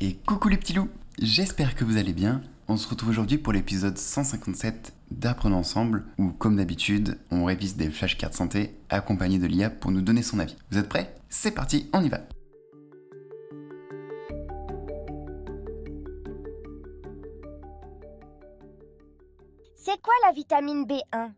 Et coucou les petits loups J'espère que vous allez bien. On se retrouve aujourd'hui pour l'épisode 157 d'Apprendre ensemble, où comme d'habitude, on révise des flashcards santé accompagnés de l'IA pour nous donner son avis. Vous êtes prêts C'est parti, on y va C'est quoi la vitamine B1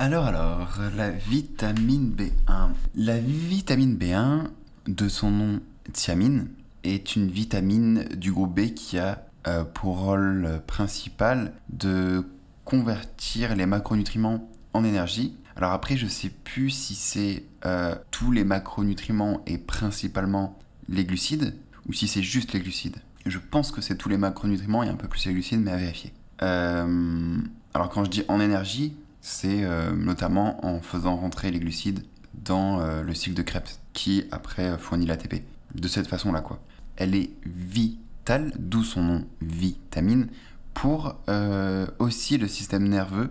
alors alors, la vitamine B1. La vitamine B1, de son nom thiamine, est une vitamine du groupe B qui a euh, pour rôle principal de convertir les macronutriments en énergie. Alors après, je sais plus si c'est euh, tous les macronutriments et principalement les glucides, ou si c'est juste les glucides. Je pense que c'est tous les macronutriments et un peu plus les glucides, mais à vérifier. Euh, alors quand je dis en énergie, c'est notamment en faisant rentrer les glucides dans le cycle de Krebs, qui après fournit l'ATP. De cette façon-là, quoi elle est vitale, d'où son nom vitamine, pour euh, aussi le système nerveux,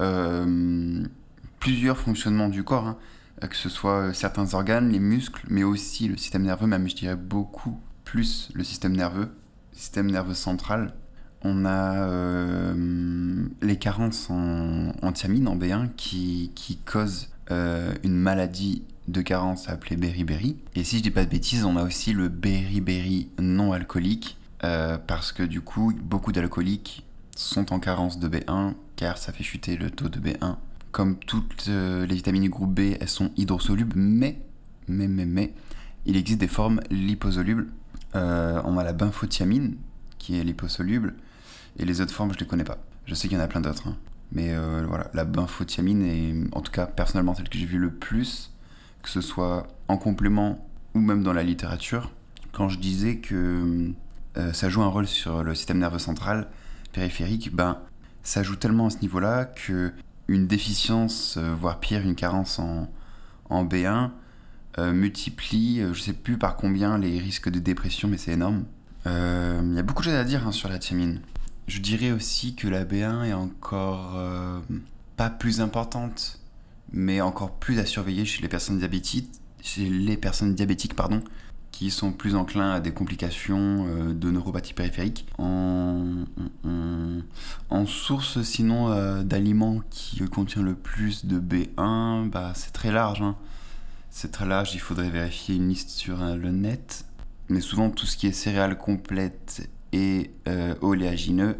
euh, plusieurs fonctionnements du corps, hein, que ce soit euh, certains organes, les muscles, mais aussi le système nerveux, même je dirais beaucoup plus le système nerveux, système nerveux central. On a les carences en, thiamine, en B1, qui, qui causent une maladie de carence appelé Berry Et si je dis pas de bêtises, on a aussi le Berry non alcoolique, euh, parce que du coup, beaucoup d'alcooliques sont en carence de B1, car ça fait chuter le taux de B1. Comme toutes euh, les vitamines du groupe B, elles sont hydrosolubles, mais, mais, mais, mais, il existe des formes liposolubles. Euh, on a la benfotiamine, qui est liposoluble, et les autres formes, je les connais pas. Je sais qu'il y en a plein d'autres. Hein. Mais voilà, la benfotiamine est, en tout cas, personnellement, celle que j'ai vue le plus que ce soit en complément ou même dans la littérature, quand je disais que euh, ça joue un rôle sur le système nerveux central périphérique, ben ça joue tellement à ce niveau-là que une déficience, euh, voire pire, une carence en, B1 euh, multiplie, je sais plus par combien, les risques de dépression, mais c'est énorme. Il y a beaucoup de choses à dire hein, sur la thiamine. Je dirais aussi que la B1 est encore pas plus importante mais encore plus à surveiller chez les personnes diabétiques, chez les personnes diabétiques pardon, qui sont plus enclins à des complications euh, de neuropathie périphérique. En, source sinon euh, d'aliments qui contient le plus de B1, bah, c'est très large. Hein. C'est très large, il faudrait vérifier une liste sur euh, le net. Mais souvent tout ce qui est céréales complètes et oléagineux,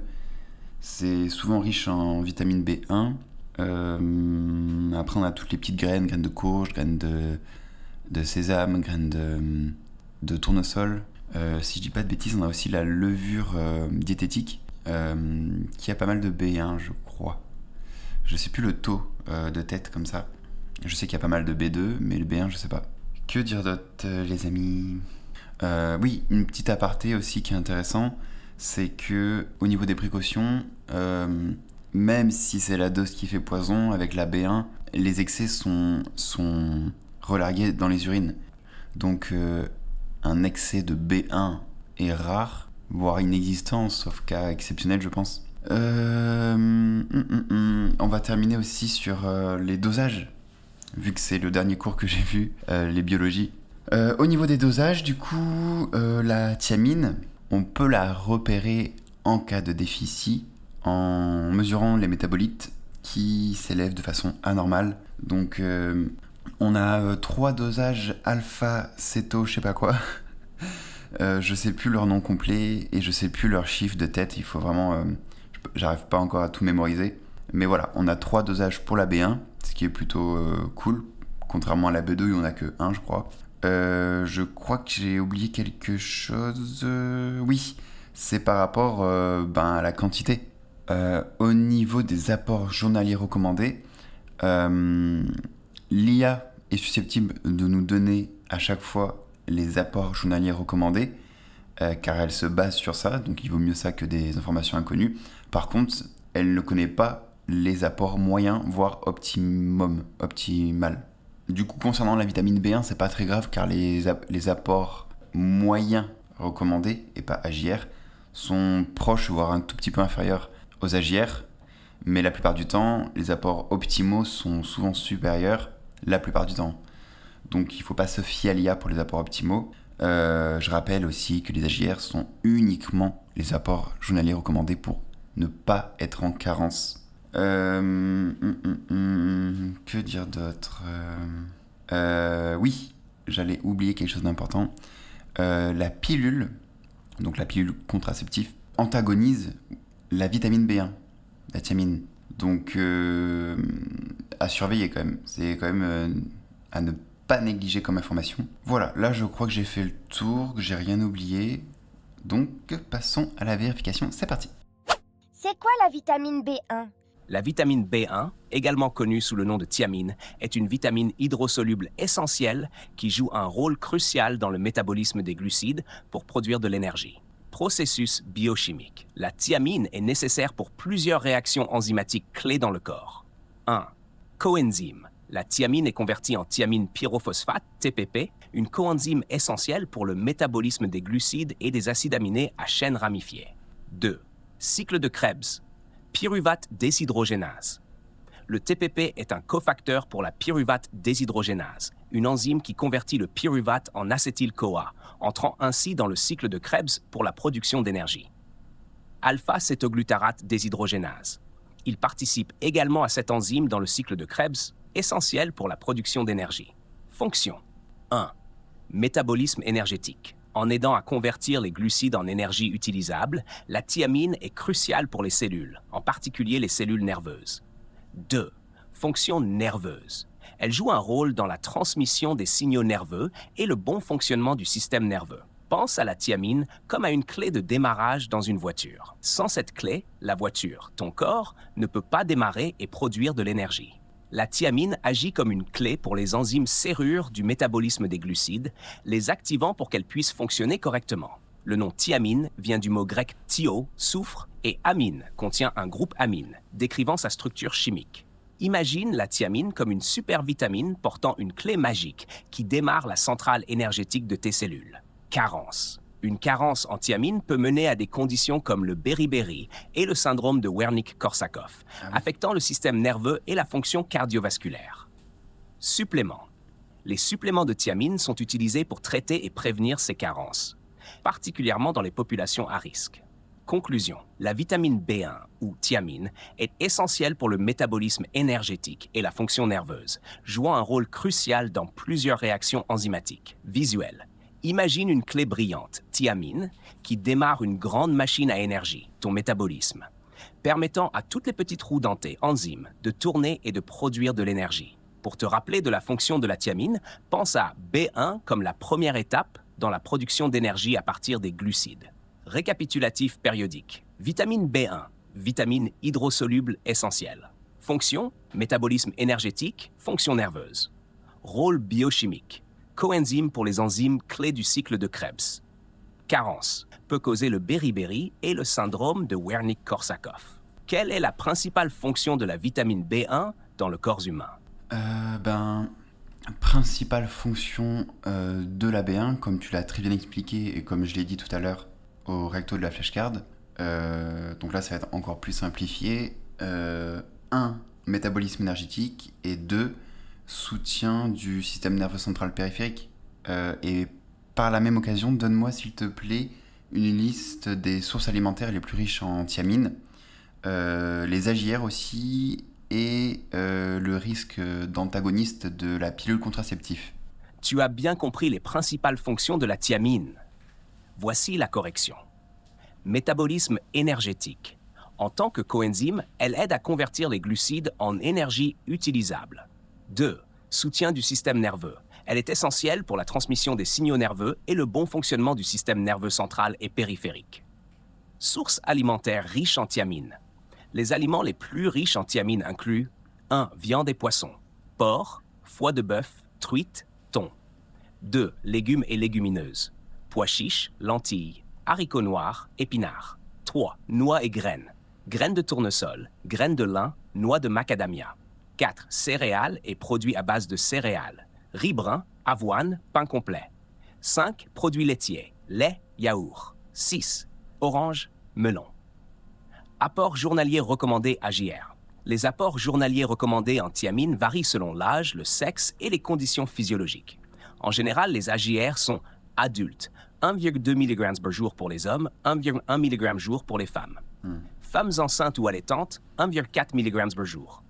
c'est souvent riche en vitamine B1 euh, après, on a toutes les petites graines, graines de courge, graines de, de sésame, graines de, de tournesol. Euh, si je dis pas de bêtises, on a aussi la levure euh, diététique qui a pas mal de B1, hein, je crois. Je sais plus le taux de tête comme ça. Je sais qu'il y a pas mal de B2, mais le B1, je sais pas. Que dire d'autre, les amis Oui, une petite aparté aussi qui est intéressant, c'est que au niveau des précautions, même si c'est la dose qui fait poison, avec la B1, les excès sont, sont relargués dans les urines. Donc euh, un excès de B1 est rare, voire inexistant, sauf cas exceptionnel, je pense. Euh, hum, hum, hum. On va terminer aussi sur euh, les dosages, vu que c'est le dernier cours que j'ai vu, les biologies. au niveau des dosages, du coup, la thiamine, on peut la repérer en cas de déficit en mesurant les métabolites qui s'élèvent de façon anormale. Donc euh, on a euh, trois dosages alpha, céto, je sais pas quoi. Euh, je sais plus leur nom complet et je sais plus leur chiffre de tête. Il faut vraiment, euh, j'arrive pas encore à tout mémoriser. Mais voilà, on a trois dosages pour la B1, ce qui est plutôt cool. Contrairement à la B2, il n'y en a que un, je crois. je crois que j'ai oublié quelque chose. Oui, c'est par rapport ben, à la quantité. Euh, au niveau des apports journaliers recommandés, euh, l'IA est susceptible de nous donner à chaque fois les apports journaliers recommandés, euh, car elle se base sur ça, donc il vaut mieux ça que des informations inconnues. Par contre, elle ne connaît pas les apports moyens, voire optimum, optimal. Du coup, concernant la vitamine B1, c'est pas très grave car les, les apports moyens recommandés, et pas AGR, sont proches, voire un tout petit peu inférieurs aux agières, mais la plupart du temps, les apports optimaux sont souvent supérieurs, la plupart du temps. Donc il ne faut pas se fier à l'IA pour les apports optimaux. Euh, je rappelle aussi que les AGR sont uniquement les apports journaliers recommandés pour ne pas être en carence. Euh, hum, hum, hum, que dire d'autre euh, Oui, j'allais oublier quelque chose d'important. la pilule, donc la pilule contraceptive, antagonise la vitamine B1, la thiamine. Donc, euh, à surveiller quand même. C'est quand même euh, à ne pas négliger comme information. Voilà, là je crois que j'ai fait le tour, que j'ai rien oublié. Donc, passons à la vérification. C'est parti. C'est quoi la vitamine B1 la vitamine B1, également connue sous le nom de thiamine, est une vitamine hydrosoluble essentielle qui joue un rôle crucial dans le métabolisme des glucides pour produire de l'énergie processus biochimique. La thiamine est nécessaire pour plusieurs réactions enzymatiques clés dans le corps. 1. Coenzyme. La thiamine est convertie en thiamine pyrophosphate, TPP, une coenzyme essentielle pour le métabolisme des glucides et des acides aminés à chaîne ramifiée. 2. Cycle de Krebs. Pyruvate déshydrogénase. Le TPP est un cofacteur pour la pyruvate déshydrogénase, une enzyme qui convertit le pyruvate en acétyl-CoA, entrant ainsi dans le cycle de Krebs pour la production d'énergie. Alpha-cétoglutarate déshydrogénase. Il participe également à cette enzyme dans le cycle de Krebs, essentiel pour la production d'énergie. Fonction 1. Métabolisme énergétique. En aidant à convertir les glucides en énergie utilisable, la thiamine est cruciale pour les cellules, en particulier les cellules nerveuses. 2. Fonction nerveuse. Elle joue un rôle dans la transmission des signaux nerveux et le bon fonctionnement du système nerveux. Pense à la thiamine comme à une clé de démarrage dans une voiture. Sans cette clé, la voiture, ton corps, ne peut pas démarrer et produire de l'énergie. La thiamine agit comme une clé pour les enzymes serrures du métabolisme des glucides, les activant pour qu'elles puissent fonctionner correctement. Le nom thiamine vient du mot grec thio, soufre, et amine contient un groupe amine, décrivant sa structure chimique. Imagine la thiamine comme une supervitamine portant une clé magique qui démarre la centrale énergétique de tes cellules. Carence. Une carence en thiamine peut mener à des conditions comme le beriberi et le syndrome de Wernicke-Korsakoff, ah affectant le système nerveux et la fonction cardiovasculaire. Supplément Les suppléments de thiamine sont utilisés pour traiter et prévenir ces carences, particulièrement dans les populations à risque. Conclusion. La vitamine B1, ou thiamine, est essentielle pour le métabolisme énergétique et la fonction nerveuse, jouant un rôle crucial dans plusieurs réactions enzymatiques. Visuel. Imagine une clé brillante, thiamine, qui démarre une grande machine à énergie, ton métabolisme, permettant à toutes les petites roues dentées, enzymes, de tourner et de produire de l'énergie. Pour te rappeler de la fonction de la thiamine, pense à B1 comme la première étape dans la production d'énergie à partir des glucides. Récapitulatif périodique. Vitamine B1, vitamine hydrosoluble essentielle. Fonction, métabolisme énergétique, fonction nerveuse. Rôle biochimique, coenzyme pour les enzymes clés du cycle de Krebs. Carence, peut causer le beriberi et le syndrome de Wernicke-Korsakoff. Quelle est la principale fonction de la vitamine B1 dans le corps humain euh, Ben, principale fonction euh, de la B1, comme tu l'as très bien expliqué et comme je l'ai dit tout à l'heure, au recto de la flashcard. Euh, donc là, ça va être encore plus simplifié. 1. Euh, métabolisme énergétique. Et 2. Soutien du système nerveux central périphérique. Euh, et par la même occasion, donne-moi, s'il te plaît, une liste des sources alimentaires les plus riches en thiamine. Euh, les agières aussi et le risque d'antagoniste de la pilule contraceptive. Tu as bien compris les principales fonctions de la thiamine. Voici la correction. Métabolisme énergétique. En tant que coenzyme, elle aide à convertir les glucides en énergie utilisable. 2. Soutien du système nerveux. Elle est essentielle pour la transmission des signaux nerveux et le bon fonctionnement du système nerveux central et périphérique. Sources alimentaire riches en thiamine. Les aliments les plus riches en thiamine incluent 1. Viande et poisson. Porc, foie de bœuf, truite, thon. 2. Légumes et légumineuses pois chiches, lentilles, haricots noirs, épinards. 3. Noix et graines. Graines de tournesol, graines de lin, noix de macadamia. 4. Céréales et produits à base de céréales. Riz brun, avoine, pain complet. 5. Produits laitiers. Lait, yaourt. 6. Orange, melon. Apport journalier recommandé AJR. Les apports journaliers recommandés en thiamine varient selon l'âge, le sexe et les conditions physiologiques. En général, les AJR sont adultes, 1,2 mg par jour pour les hommes, 1,1 mg jour pour les femmes. Hmm. Femmes enceintes ou allaitantes, 1,4 mg par jour.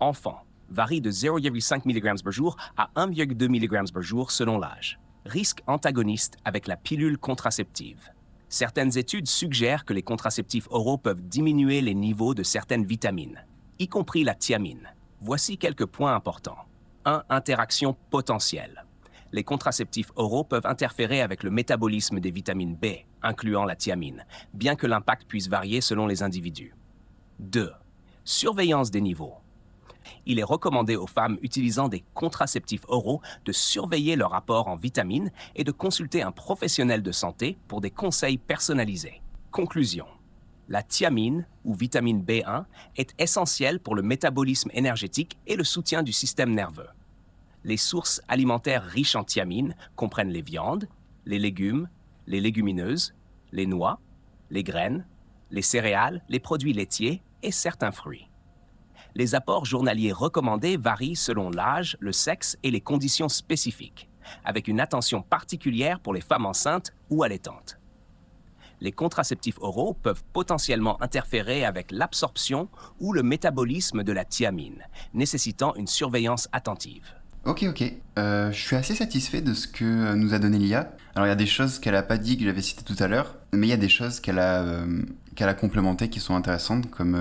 Enfants, varie de 0,5 mg par jour à 1,2 mg par jour selon l'âge. Risque antagoniste avec la pilule contraceptive. Certaines études suggèrent que les contraceptifs oraux peuvent diminuer les niveaux de certaines vitamines, y compris la thiamine. Voici quelques points importants. 1. Interaction potentielle les contraceptifs oraux peuvent interférer avec le métabolisme des vitamines B, incluant la thiamine, bien que l'impact puisse varier selon les individus. 2. Surveillance des niveaux. Il est recommandé aux femmes utilisant des contraceptifs oraux de surveiller leur apport en vitamines et de consulter un professionnel de santé pour des conseils personnalisés. Conclusion. La thiamine, ou vitamine B1, est essentielle pour le métabolisme énergétique et le soutien du système nerveux les sources alimentaires riches en thiamine comprennent les viandes, les légumes, les légumineuses, les noix, les graines, les céréales, les produits laitiers et certains fruits. Les apports journaliers recommandés varient selon l'âge, le sexe et les conditions spécifiques, avec une attention particulière pour les femmes enceintes ou allaitantes. Les contraceptifs oraux peuvent potentiellement interférer avec l'absorption ou le métabolisme de la thiamine, nécessitant une surveillance attentive. Ok, ok. Euh, je suis assez satisfait de ce que euh, nous a donné l'IA. Alors, il y a des choses qu'elle n'a pas dit, que j'avais citées tout à l'heure, mais il y a des choses qu'elle a, euh, qu'elle a complémentées qui sont intéressantes, comme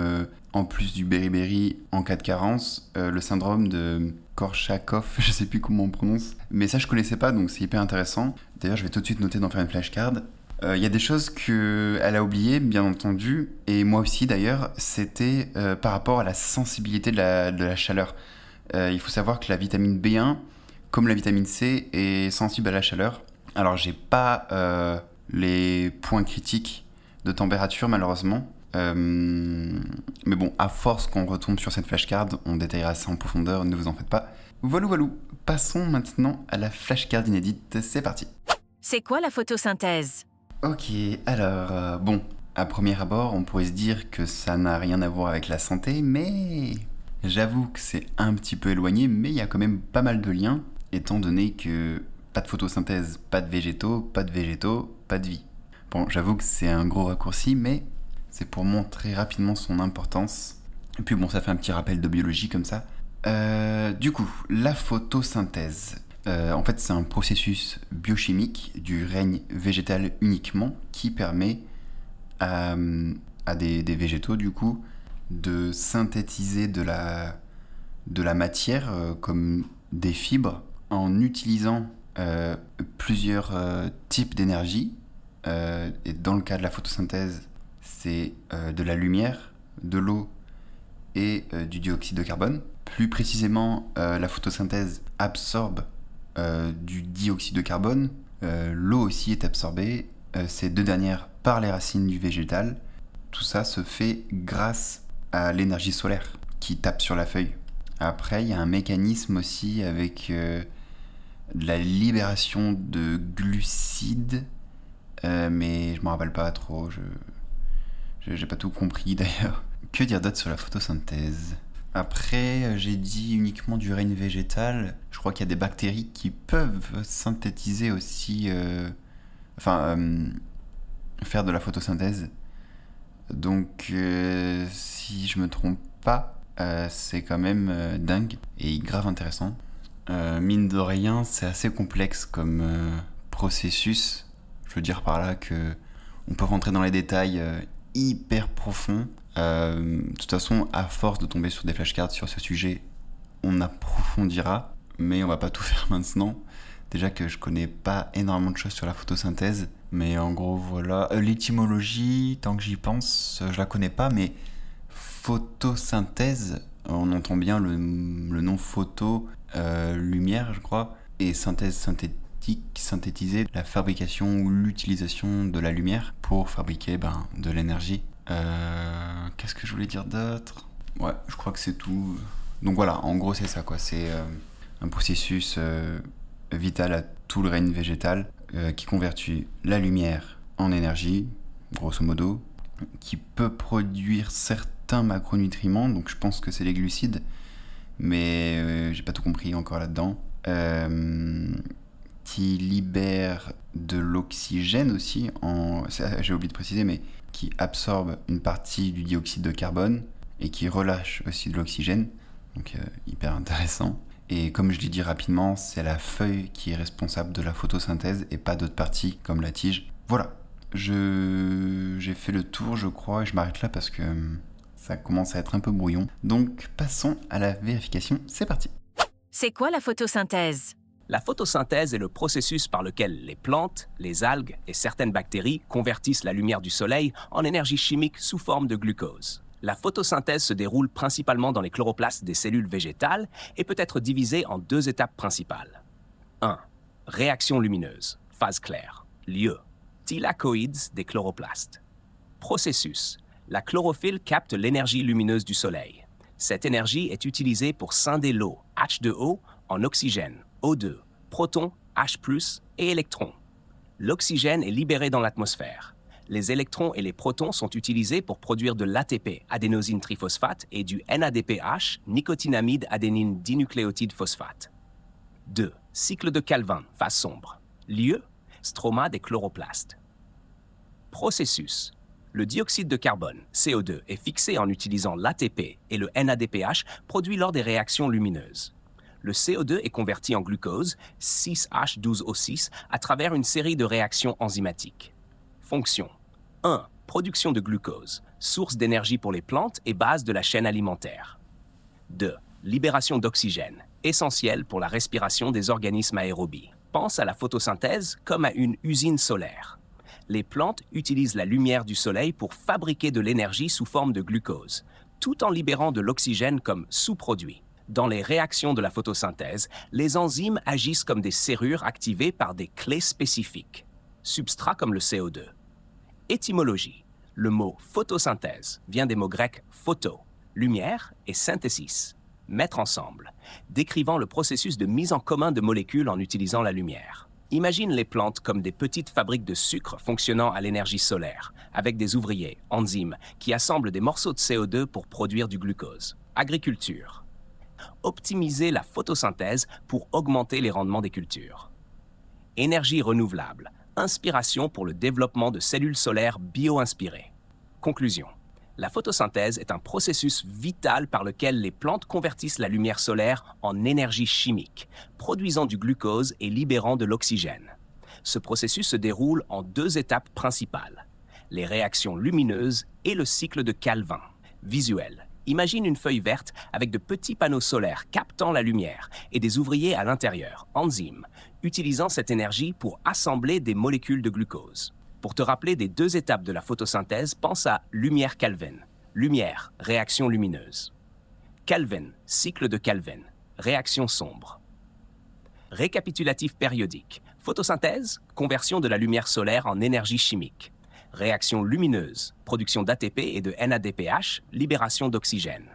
en plus du beriberi en cas de carence, le syndrome de Korshakov, je sais plus comment on prononce. Mais ça, je connaissais pas, donc c'est hyper intéressant. D'ailleurs, je vais tout de suite noter d'en faire une flashcard. Il y a des choses qu'elle a oubliées, bien entendu, et moi aussi d'ailleurs, c'était par rapport à la sensibilité de la chaleur. Euh, il faut savoir que la vitamine B1, comme la vitamine C, est sensible à la chaleur. Alors j'ai pas euh, les points critiques de température malheureusement. Euh, mais bon, à force qu'on retombe sur cette flashcard, on détaillera ça en profondeur, ne vous en faites pas. Voilà, voilà. Passons maintenant à la flashcard inédite, c'est parti. C'est quoi la photosynthèse Ok, alors, bon, à premier abord, on pourrait se dire que ça n'a rien à voir avec la santé, mais J'avoue que c'est un petit peu éloigné, mais il y a quand même pas mal de liens, étant donné que pas de photosynthèse, pas de végétaux, pas de végétaux, pas de vie. Bon, j'avoue que c'est un gros raccourci, mais c'est pour montrer rapidement son importance. Et puis bon, ça fait un petit rappel de biologie comme ça. Euh, du coup, la photosynthèse. Euh, en fait, c'est un processus biochimique du règne végétal uniquement qui permet à, euh, des, végétaux, du coup, de synthétiser de la, de la matière euh, comme des fibres en utilisant euh, plusieurs euh, types d'énergie. et dans le cas de la photosynthèse, c'est de la lumière, de l'eau et du dioxyde de carbone. Plus précisément, la photosynthèse absorbe du dioxyde de carbone. l'eau aussi est absorbée, ces deux dernières par les racines du végétal. Tout ça se fait grâce l'énergie solaire qui tape sur la feuille. Après, il y a un mécanisme aussi avec euh, la libération de glucides, euh, mais je m'en rappelle pas trop, je j'ai pas tout compris d'ailleurs. Que dire d'autre sur la photosynthèse Après, euh, j'ai dit uniquement du règne végétal Je crois qu'il y a des bactéries qui peuvent synthétiser aussi, enfin, faire de la photosynthèse. Donc, euh, si je me trompe pas, euh, c'est quand même euh, dingue et grave intéressant. mine de rien, c'est assez complexe comme processus. Je veux dire par là que on peut rentrer dans les détails hyper profonds. de toute façon, à force de tomber sur des flashcards sur ce sujet, on approfondira, mais on va pas tout faire maintenant. Déjà que je connais pas énormément de choses sur la photosynthèse, mais en gros, voilà. Euh, l'étymologie, tant que j'y pense, euh, je la connais pas, mais photosynthèse, on entend bien le, nom photo, euh, lumière, je crois, et synthèse synthétique, synthétiser la fabrication ou l'utilisation de la lumière pour fabriquer ben, de l'énergie. Qu'est-ce que je voulais dire d'autre Ouais, je crois que c'est tout. Donc voilà, en gros, c'est ça, quoi. C'est un processus vital à tout le règne végétal euh, qui convertit la lumière en énergie, grosso modo, qui peut produire certains macronutriments, donc je pense que c'est les glucides, mais euh, j'ai pas tout compris encore là-dedans. Euh, qui libère de l'oxygène aussi, en, j'ai oublié de préciser, mais qui absorbe une partie du dioxyde de carbone et qui relâche aussi de l'oxygène, donc hyper intéressant. Et comme je l'ai dit rapidement, c'est la feuille qui est responsable de la photosynthèse et pas d'autres parties comme la tige. Voilà, je j'ai fait le tour je crois et je m'arrête là parce que euh, ça commence à être un peu brouillon. Donc passons à la vérification, c'est parti. C'est quoi la photosynthèse La photosynthèse est le processus par lequel les plantes, les algues et certaines bactéries convertissent la lumière du soleil en énergie chimique sous forme de glucose. La photosynthèse se déroule principalement dans les chloroplastes des cellules végétales et peut être divisée en deux étapes principales. 1. Réaction lumineuse, phase claire, lieu, thylakoïdes des chloroplastes. Processus. La chlorophylle capte l'énergie lumineuse du soleil. Cette énergie est utilisée pour scinder l'eau, H2O, en oxygène, O2, protons, H+, et électrons. L'oxygène est libéré dans l'atmosphère les électrons et les protons sont utilisés pour produire de l'ATP, adénosine triphosphate, et du NADPH, nicotinamide adénine dinucléotide phosphate. 2. Cycle de Calvin, phase sombre. Lieu, stroma des chloroplastes. Processus. Le dioxyde de carbone, CO2, est fixé en utilisant l'ATP et le NADPH produit lors des réactions lumineuses. Le CO2 est converti en glucose, 6H12O6, à travers une série de réactions enzymatiques. Fonction 1. Production de glucose, source d'énergie pour les plantes et base de la chaîne alimentaire. 2. Libération d'oxygène, essentiel pour la respiration des organismes aérobies. Pense à la photosynthèse comme à une usine solaire. Les plantes utilisent la lumière du soleil pour fabriquer de l'énergie sous forme de glucose, tout en libérant de l'oxygène comme sous-produit. Dans les réactions de la photosynthèse, les enzymes agissent comme des serrures activées par des clés spécifiques, substrats comme le CO2. Étymologie. Le mot photosynthèse vient des mots grecs photo, lumière et synthesis ». mettre ensemble, décrivant le processus de mise en commun de molécules en utilisant la lumière. Imagine les plantes comme des petites fabriques de sucre fonctionnant à l'énergie solaire, avec des ouvriers, enzymes, qui assemblent des morceaux de CO2 pour produire du glucose. Agriculture. Optimiser la photosynthèse pour augmenter les rendements des cultures. Énergie renouvelable, inspiration pour le développement de cellules solaires bio-inspirées. Conclusion. La photosynthèse est un processus vital par lequel les plantes convertissent la lumière solaire en énergie chimique, produisant du glucose et libérant de l'oxygène. Ce processus se déroule en deux étapes principales, les réactions lumineuses et le cycle de Calvin. Visuel. Imagine une feuille verte avec de petits panneaux solaires captant la lumière et des ouvriers à l'intérieur, enzymes, utilisant cette énergie pour assembler des molécules de glucose. Pour te rappeler des deux étapes de la photosynthèse, pense à lumière Calvin. Lumière, réaction lumineuse. Calvin, cycle de Calvin, réaction sombre. Récapitulatif périodique. Photosynthèse, conversion de la lumière solaire en énergie chimique. Réaction lumineuse, production d'ATP et de NADPH, libération d'oxygène.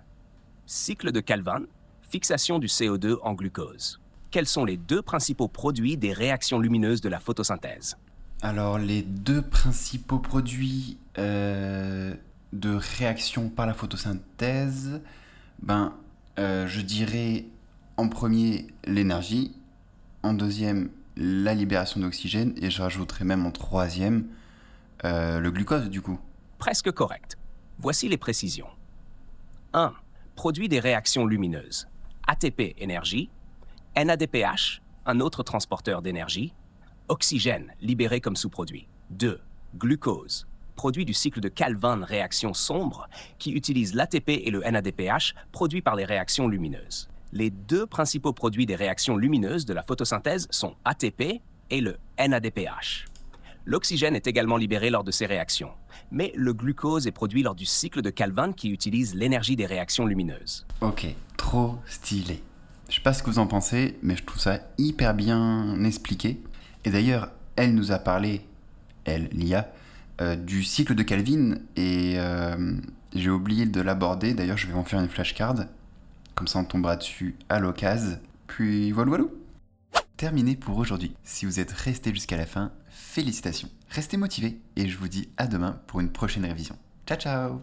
Cycle de Calvin, fixation du CO2 en glucose quels sont les deux principaux produits des réactions lumineuses de la photosynthèse Alors, les deux principaux produits euh, de réaction par la photosynthèse, ben, euh, je dirais en premier l'énergie, en deuxième la libération d'oxygène, et je rajouterai même en troisième euh, le glucose, du coup. Presque correct. Voici les précisions. 1. Produit des réactions lumineuses. ATP énergie, NADPH, un autre transporteur d'énergie, oxygène, libéré comme sous-produit. 2. Glucose, produit du cycle de Calvin réaction sombre, qui utilise l'ATP et le NADPH produits par les réactions lumineuses. Les deux principaux produits des réactions lumineuses de la photosynthèse sont ATP et le NADPH. L'oxygène est également libéré lors de ces réactions, mais le glucose est produit lors du cycle de Calvin qui utilise l'énergie des réactions lumineuses. Ok, trop stylé. Je sais pas ce que vous en pensez, mais je trouve ça hyper bien expliqué. Et d'ailleurs, elle nous a parlé, elle, l'IA, euh, du cycle de Calvin, et euh, j'ai oublié de l'aborder, d'ailleurs je vais en faire une flashcard, comme ça on tombera dessus à l'occasion. Puis voilà, voilà. Terminé pour aujourd'hui. Si vous êtes resté jusqu'à la fin, félicitations. Restez motivés et je vous dis à demain pour une prochaine révision. Ciao ciao